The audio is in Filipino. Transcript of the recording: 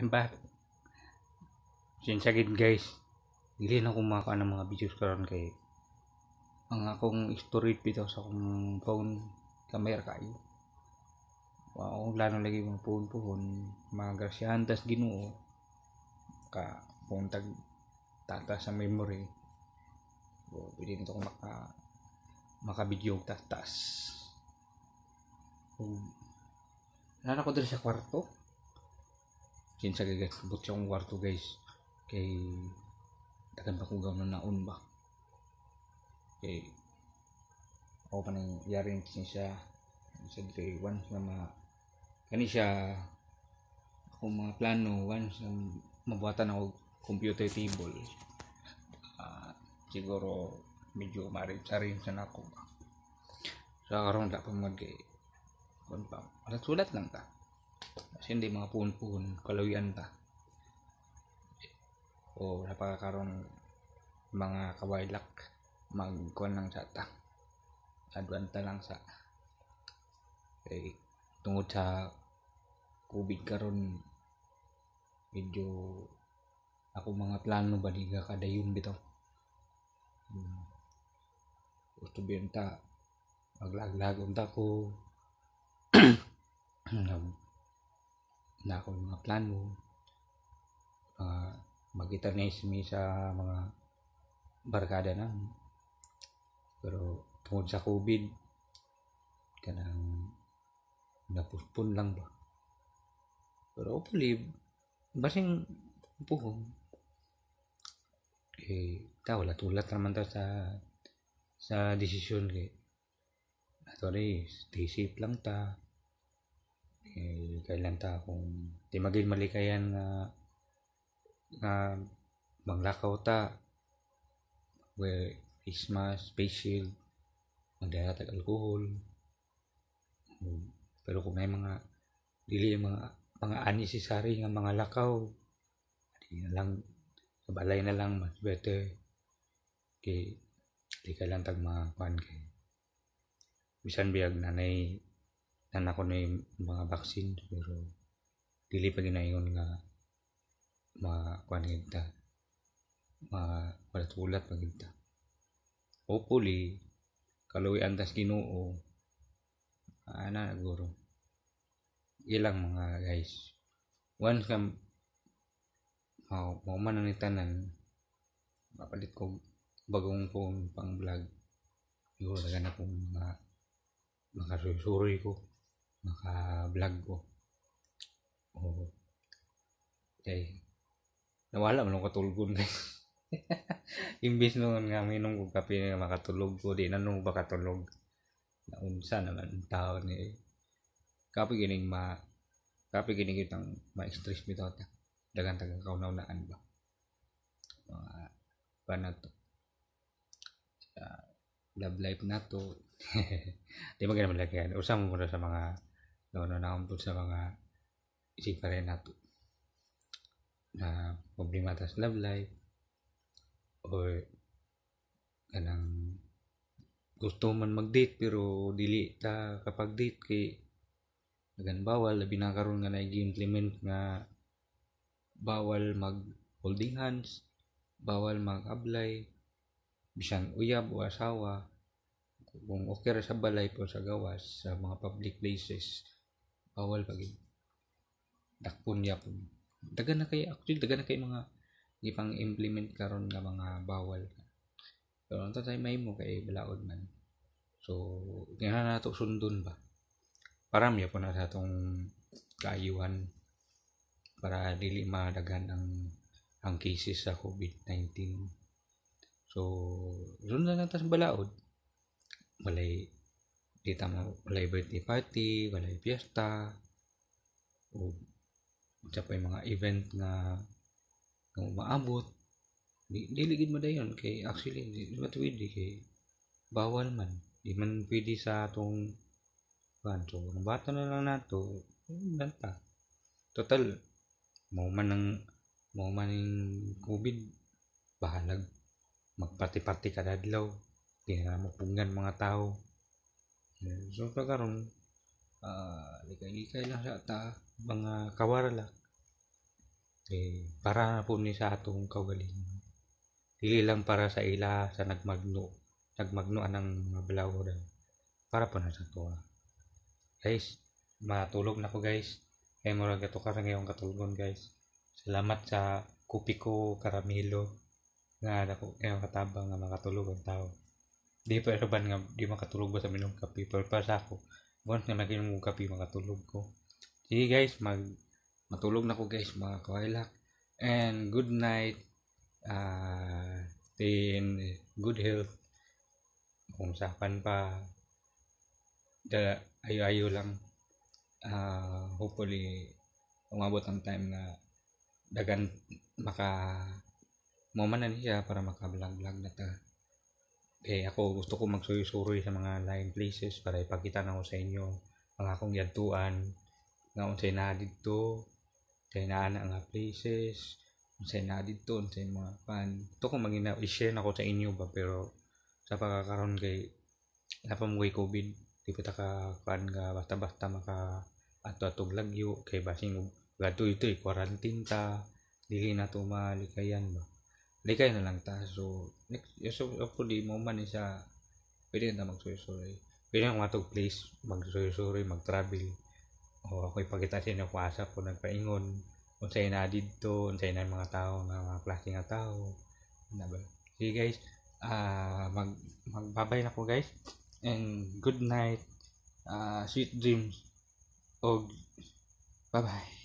I'm back. Since again guys, hindi na kumakain ng mga videos karon kay ang akong storage bitaw sa akong phone camera kay. Wow, lalo lagi mga phone puhon, mga grasyahan tas Ginoo ka puntag tata sa memory. So, pwede nito ko maka makabidyo tatas. So, Nana ko dito sa kwarto kinsa kay kabut sa kwarto guys kay tagan pa ko gawin na naon ba kay ako pa nang yaring kinsa sa day once na ma kani siya akong mga plano once na mabuhatan ako computer table uh, siguro medyo ma-arrange na nako ba so karon dapat mag kay kun pa sulat lang ta kasi hindi mga puhon-puhon, kalawian pa. O napakakaroon mga kawailak magkuhan lang sa ta. Adwanta lang sa eh, tungod sa COVID karon medyo ako mga plano ba di ka kadayon bitaw hmm. gusto benta maglaglag ko na ako mga plan mo uh, mag-eternize me sa mga barkada na pero tungkol sa COVID kanang napuspon lang ba pero hopefully basing puhong eh tao la tulat naman ta sa sa decision kay eh. ato stay safe lang ta eh, kailan ta kung di maging malikayan nga nga manglakaw ta wear face mask, face shield magdayatag alcohol hmm. pero kung may mga dili mga mga unnecessary nga mga lakaw di na lang balay na lang mas better kay di ka lang tag mga kwan kay bisan biyag nanay nanako na yung mga baksin pero dili pa ginayon nga makuan gid ma palat-ulat pa gid hopefully kaluwi antas Ginoo ana guro ilang mga guys once ka oh, mau man ni tanan mapalit ko bagong phone pang vlog siguro naganap ko mga mga suri ko naka-vlog ko. Oh. Okay. Oh. Eh, nawala man katulgon eh. guys. Imbis noon nga minom ko kape nga makatulog ko di nanong ba katulog. Naunsa naman ang tao ni eh. kape gining ma kape gining kitang ma-stress mi ta. Dagan tagang kaunaw naan ba. Mga panag to. Sa love life na to. di ba ganun lang yan. Usam mo muna sa mga gawin na akong sa mga isip pa rin nato na problema tas love life or kanang gusto man mag-date pero dili ta kapag date kay nagan bawal labi na karon nga nag-implement nga bawal mag holding hands bawal mag ablay bisan uyab o asawa kung okay ra sa balay po sa gawas sa mga public places awal pagid dakpon yapon dagan na kay actually dagan na kay mga gipang implement karon nga mga bawal pero unta tay may mo kay balaod man so ganahan nato sundon ba param ya po na sa atong kaayuhan para dili madagan ang ang cases sa COVID-19 so sundan na tas balaod balay Di tamo walay birthday party, walay fiesta, o sa pa mga event na nga umaabot. Di, diligid mo dayon kay actually di, di matuwid kay bawal man. Di man pwede sa atong kan ah, so ang bata na lang nato banta total mao man ang mao man ang covid bahalag magpati-pati kada adlaw dinamupunggan mga tao eh, so kagaron uh, ah, likay-likay lang sa ta ah, mga kawaralak eh, para na po ni sa atong kagalingan dili lang para sa ila sa nagmagno nagmagno anang mablaw dan para po na sa tuwa ah. guys matulog na ko guys kay eh, murag ato karang ngayong katulgon guys salamat sa kupi ko karamelo nga dako ngayong katabang nga makatulog ang tao di pa ban nga di makatulog basta minom kape pero para sa ako once na maginom ko kape makatulog ko sige guys mag matulog na ko guys mga kawailak and good night uh, stay in good health kung sapan pa ayo-ayo lang uh, hopefully umabot ang time na dagan maka moment na siya para maka vlog vlog na ta Okay, ako gusto ko magsuri-suri sa mga line places para ipakita na ko sa inyo mga akong yadtuan nga unsay na dito, unsay na nga places, unsay na dito, unsay mga pan. Ito kung magina i-share na ko sa inyo ba pero sa pagkakaroon kay napamugay COVID, di pa taka kan nga basta-basta maka ato atog lagyo kay basing gadto ito i quarantine ta dili na to malikayan ba likay na lang ta so next so di mo man isa pwede na mag sorry pwede na matog place mag sorry mag-travel o ako ipakita sa inyo kung asa ko nagpaingon unsay na dito unsay na mga tao na mga klase nga tao na ba sige guys ah uh, mag magbabay na ko guys and good night uh, sweet dreams og bye bye